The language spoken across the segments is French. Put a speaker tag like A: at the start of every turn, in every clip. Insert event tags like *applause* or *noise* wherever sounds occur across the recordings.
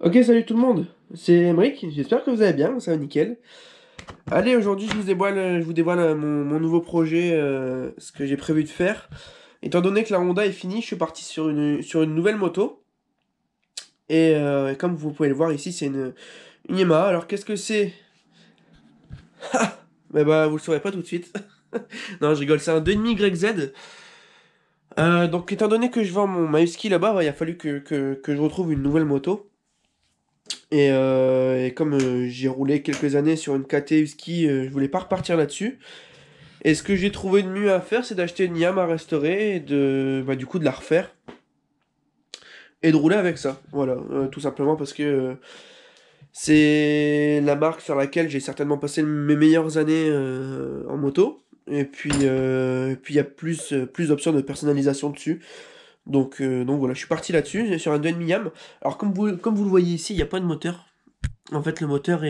A: Ok, salut tout le monde, c'est Emric, j'espère que vous allez bien, ça va nickel. Allez, aujourd'hui je vous dévoile, euh, je vous dévoile euh, mon, nouveau projet, euh, ce que j'ai prévu de faire. Étant donné que la Honda est finie, je suis parti sur une, sur une nouvelle moto. Et comme vous pouvez le voir ici, c'est une, une Alors qu'est-ce que c'est *laughs* ah, Mais bah vous le saurez pas tout de suite. *laughs* non, je rigole, c'est un 2,5 YZ. donc étant donné que je vends mon Maïski là-bas, bah, il a fallu que je retrouve une nouvelle moto. Euh, et, comme euh, j'ai roulé quelques années sur une KT ski, euh, je voulais pas repartir là-dessus. Et ce que j'ai trouvé de mieux à faire, c'est d'acheter une Yam à restaurer et de, bah, du coup, de la refaire. Et de rouler avec ça. Voilà, tout simplement parce que c'est la marque sur laquelle j'ai certainement passé mes meilleures années en moto. Et puis, il y a plus, plus d'options de personnalisation dessus. Donc, euh, donc voilà, je suis parti là-dessus, sur un 2,5 yam. Alors comme vous, comme vous le voyez ici, il n'y a pas de moteur. En fait, le moteur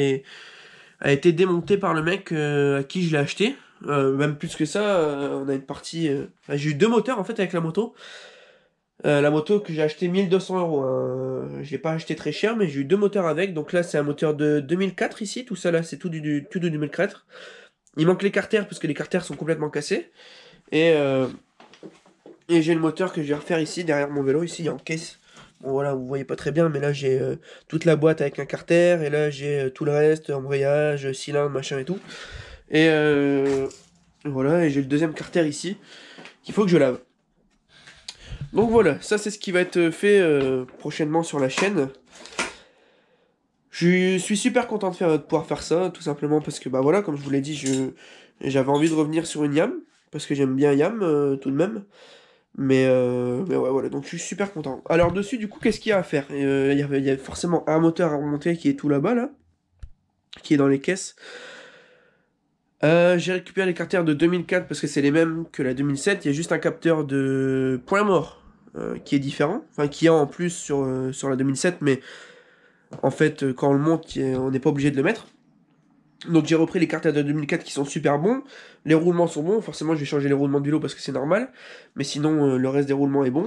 A: a été démonté par le mec euh, à qui je l'ai acheté. Euh, même plus que ça, on a une partie... j'ai eu deux moteurs en fait avec la moto. la moto que j'ai acheté 1200 euros. Hein. J'ai pas acheté très cher, mais j'ai eu deux moteurs avec. Donc là, c'est un moteur de 2004 ici. Tout ça là, c'est tout du, tout du 2004. Il manque les carters parce que les carters sont complètement cassés. Et... Et j'ai le moteur que je vais refaire ici, derrière mon vélo, ici, en caisse. Bon voilà, vous voyez pas très bien, mais là j'ai euh, toute la boîte avec un carter, et là j'ai euh, tout le reste, embrayage, cylindre, machin et tout. Et euh, voilà, et j'ai le deuxième carter ici, qu'il faut que je lave. Donc voilà, ça c'est ce qui va être fait prochainement sur la chaîne. Je suis super content de, de pouvoir faire ça, tout simplement parce que, bah voilà, comme je vous l'ai dit, j'avais envie de revenir sur une YAM, parce que j'aime bien YAM tout de même. Euh, mais, ouais, voilà, donc je suis super content. Alors, dessus, du coup, qu'est-ce qu'il y a à faire euh, Il y, a forcément un moteur à remonter qui est tout là-bas, là, qui est dans les caisses. Euh, j'ai récupéré les carters de 2004 parce que c'est les mêmes que la 2007. Il y a juste un capteur de point mort qui est différent, enfin qui a en plus sur, sur la 2007, mais en fait, quand on le monte, on n'est pas obligé de le mettre. Donc j'ai repris les cartes de 2004 qui sont super bons. Les roulements sont bons. Forcément, je vais changer les roulements du vélo parce que c'est normal. Mais sinon, euh, le reste des roulements est bon.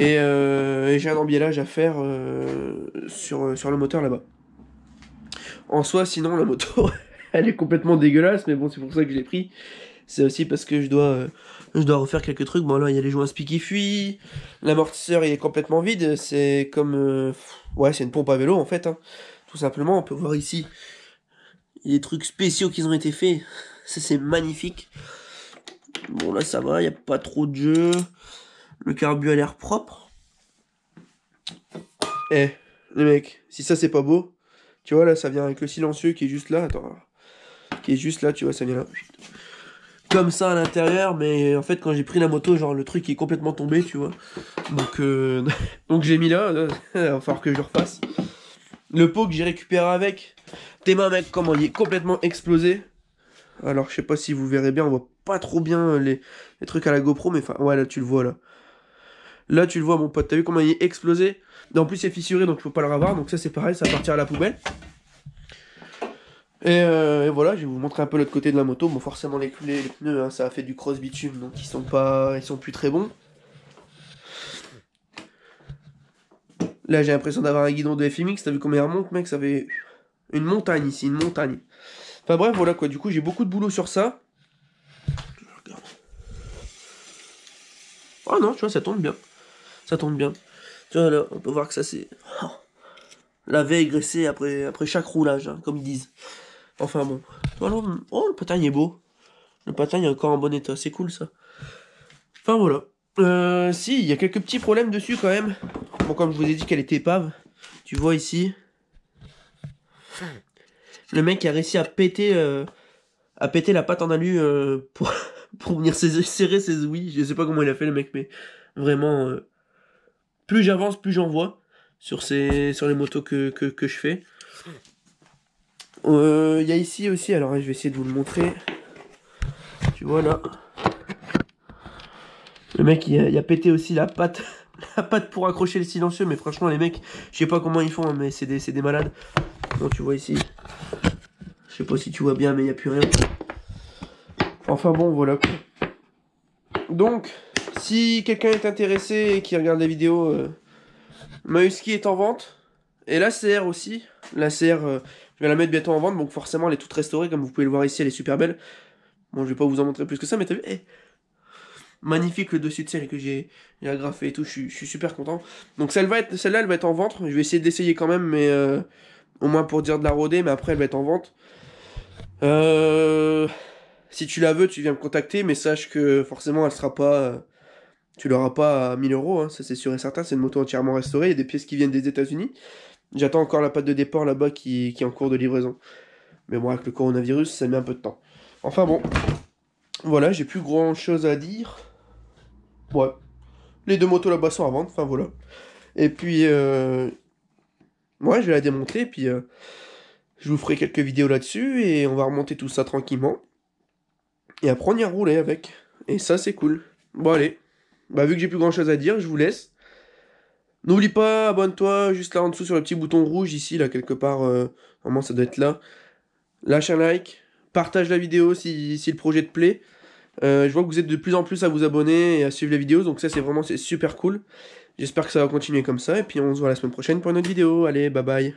A: Et, euh, j'ai un emballage à faire euh, sur, sur le moteur là-bas. En soi, sinon, la moto, *laughs* elle est complètement dégueulasse. Mais bon, c'est pour ça que je l'ai pris. C'est aussi parce que je dois, je dois refaire quelques trucs. Bon, là, il y a les joints spi qui fuient. L'amortisseur, il est complètement vide. C'est comme. ouais, c'est une pompe à vélo en fait. Hein. Tout simplement, on peut voir ici des trucs spéciaux qui ont été faits. Ça, c'est magnifique. Bon, là, ça va, il n'y a pas trop de jeu. Le carburant a l'air propre. Eh, les mecs, si ça, c'est pas beau. Tu vois, là, ça vient avec le silencieux qui est juste là. Attends, qui est juste là, tu vois, ça vient là. Comme ça à l'intérieur, mais en fait, quand j'ai pris la moto, genre, le truc est complètement tombé, tu vois. Donc, euh, *laughs* donc j'ai mis là. *laughs* Il va falloir que je refasse. Le pot que j'ai récupéré avec, ma mec, comment il est complètement explosé. Alors, je sais pas si vous verrez bien, on voit pas trop bien euh, les, trucs à la GoPro, mais enfin, ouais, là, tu le vois, là. Là, tu le vois, mon pote, t'as vu comment il est explosé En plus, est fissuré, donc je peux pas le ravoir, donc ça, c'est pareil, ça va partir à la poubelle. Euh, et, voilà, je vais vous montrer un peu l'autre côté de la moto. Bon, forcément, les, les pneus, hein, ça a fait du cross bitume, donc ils sont pas, ils sont plus très bons. Là, j'ai l'impression d'avoir un guidon de FMX. T'as vu comment il remonte, mec Ça fait une montagne ici, une montagne. Enfin bref, voilà quoi. Du coup, j'ai beaucoup de boulot sur ça. oh non, tu vois, ça tombe bien. Ça tombe bien. Tu vois, là, on peut voir que ça c'est... *laughs* La veille après, après chaque roulage, hein, comme ils disent. Enfin bon. oh, le patin est beau. Le patin est encore en bon état, c'est cool ça. Enfin voilà. Euh, si, il y a quelques petits problèmes dessus quand même. Bon, comme je vous ai dit qu'elle était épave. Tu vois ici, le mec a réussi à péter, euh, à péter la patte en alu euh, pour, *laughs* pour venir serrer ses ouïes. Je sais pas comment il a fait le mec, mais vraiment, euh, plus j'avance, plus j'en vois sur, ces, sur les motos que, je fais. Il y a ici aussi, alors hein, je vais essayer de vous le montrer. Tu vois là. Le mec, il a, pété aussi la patte *laughs* la patte pour accrocher le silencieux, mais franchement, les mecs, je sais pas comment ils font, hein, mais c'est des, des malades. Bon, tu vois ici. Je sais pas si tu vois bien, mais il n'y a plus rien. Enfin bon, voilà. Donc, si quelqu'un est intéressé et qui regarde la vidéo, euh, Ma husky est en vente. Et la CR aussi. La CR, euh, je vais la mettre bientôt en vente, donc forcément elle est toute restaurée, comme vous pouvez le voir ici, elle est super belle. Bon, je vais pas vous en montrer plus que ça, mais t'as vu eh! Magnifique le dessus de série que j'ai agrafé et tout, je suis super content. Donc celle-là, elle va être en vente, je vais essayer d'essayer quand même, mais... Euh, au moins pour dire de la roder, mais après elle va être en vente. Euh, si tu la veux, tu viens me contacter, mais sache que forcément elle sera pas. Euh, tu l'auras pas à 1000 euros, hein, ça c'est sûr et certain, c'est une moto entièrement restaurée, il y a des pièces qui viennent des États-Unis. J'attends encore la pâte de départ là-bas qui, est en cours de livraison. Mais bon, avec le coronavirus, ça met un peu de temps. Enfin bon, voilà, j'ai plus grand chose à dire. Ouais, les deux motos là-bas sont à vendre, enfin voilà. Et puis, euh, moi, je vais la démonter, puis euh, je vous ferai quelques vidéos là-dessus, et on va remonter tout ça tranquillement. Et après, on y a avec. Et ça, c'est cool. Bon, allez. Bah, vu que j'ai plus grand chose à dire, je vous laisse. N'oublie pas, abonne-toi juste là en dessous sur le petit bouton rouge, ici, là, quelque part. Euh, normalement, ça doit être là. Lâche un like. Partage la vidéo si, le projet te plaît. Euh, je vois que vous êtes de plus en plus à vous abonner et à suivre les vidéos, donc ça, c'est vraiment super cool. J'espère que ça va continuer comme ça, et puis on se voit la semaine prochaine pour une autre vidéo. Allez, bye bye